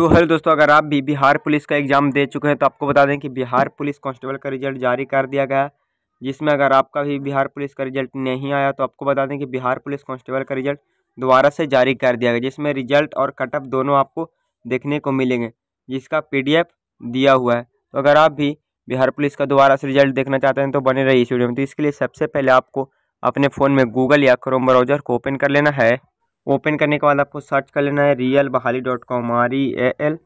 तो हेलो दोस्तों अगर आप भी बिहार पुलिस का एग्ज़ाम दे चुके हैं तो आपको बता दें कि बिहार पुलिस कांस्टेबल का रिजल्ट जारी कर दिया गया है जिसमें अगर आपका भी बिहार पुलिस का रिजल्ट नहीं आया तो आपको बता दें कि बिहार पुलिस कांस्टेबल का रिजल्ट दोबारा से जारी कर दिया गया जिसमें रिजल्ट और कटअप दोनों आपको देखने को मिलेंगे जिसका पी दिया हुआ है तो अगर आप भी बिहार पुलिस का दोबारा से रिजल्ट देखना चाहते हैं तो बने रहिए इस वीडियो में तो इसके लिए सबसे पहले आपको अपने फ़ोन में गूगल या क्रोम ब्राउज़र को ओपन कर लेना है ओपन करने के बाद आपको सर्च कर लेना है real Bahali dot com R E A L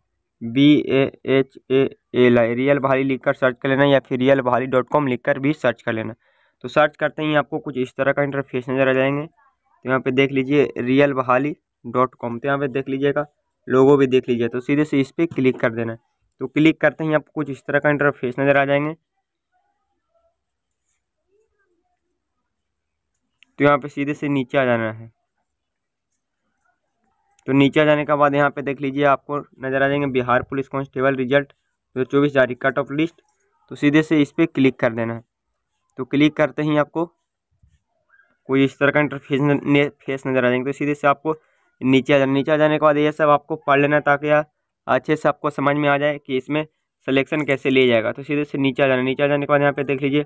B A H A L I real Bahali लिख कर सर्च कर लेना या फिर रियल बहाली डॉट कॉम लिख कर भी सर्च कर लेना तो सर्च करते ही आपको कुछ इस तरह का इंटरफेस नज़र आ जाएंगे तो यहाँ पे देख लीजिए रियल बहाली डॉट कॉम तो यहाँ पे देख लीजिएगा लोगो भी देख लीजिए तो सीधे से इस पर क्लिक कर देना है तो क्लिक करते ही आपको कुछ इस तरह का इंटरफेस नज़र आ जाएंगे तो यहाँ पे सीधे से नीचे आ जाना है तो नीचे जाने के बाद यहाँ पे देख लीजिए आपको नज़र आ जाएंगे बिहार पुलिस कांस्टेबल रिजल्ट दो चौबीस जारी कट ऑफ लिस्ट तो सीधे से इस पर क्लिक कर देना है तो क्लिक करते ही आपको कोई इस तरह का इंटरफेस फेस नज़र आ जाएंगे तो सीधे से आपको नीचे आ जाना नीचे आ जाने के बाद ये सब आपको पढ़ लेना ताकि अच्छे से आपको समझ में आ जाए कि इसमें सलेक्शन कैसे लिया जाएगा तो सीधे से नीचे आ जाना नीचे आ जाने के बाद यहाँ पर देख लीजिए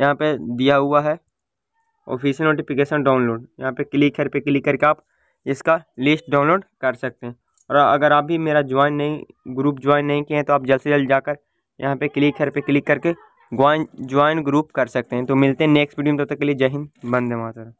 यहाँ पर दिया हुआ है ऑफिशियल नोटिफिकेशन डाउनलोड यहाँ पे क्लिक कर पे क्लिक करके आप इसका लिस्ट डाउनलोड कर सकते हैं और अगर आप भी मेरा ज्वाइन नहीं ग्रुप ज्वाइन नहीं किए हैं तो आप जल्द से जल्द जाकर यहाँ पे क्लिक हर पे क्लिक करके ज्वाइन ज्वाइन ग्रुप कर सकते हैं तो मिलते हैं नेक्स्ट वीडियो में तब तो तक के लिए जय हिंद बंदे मातरम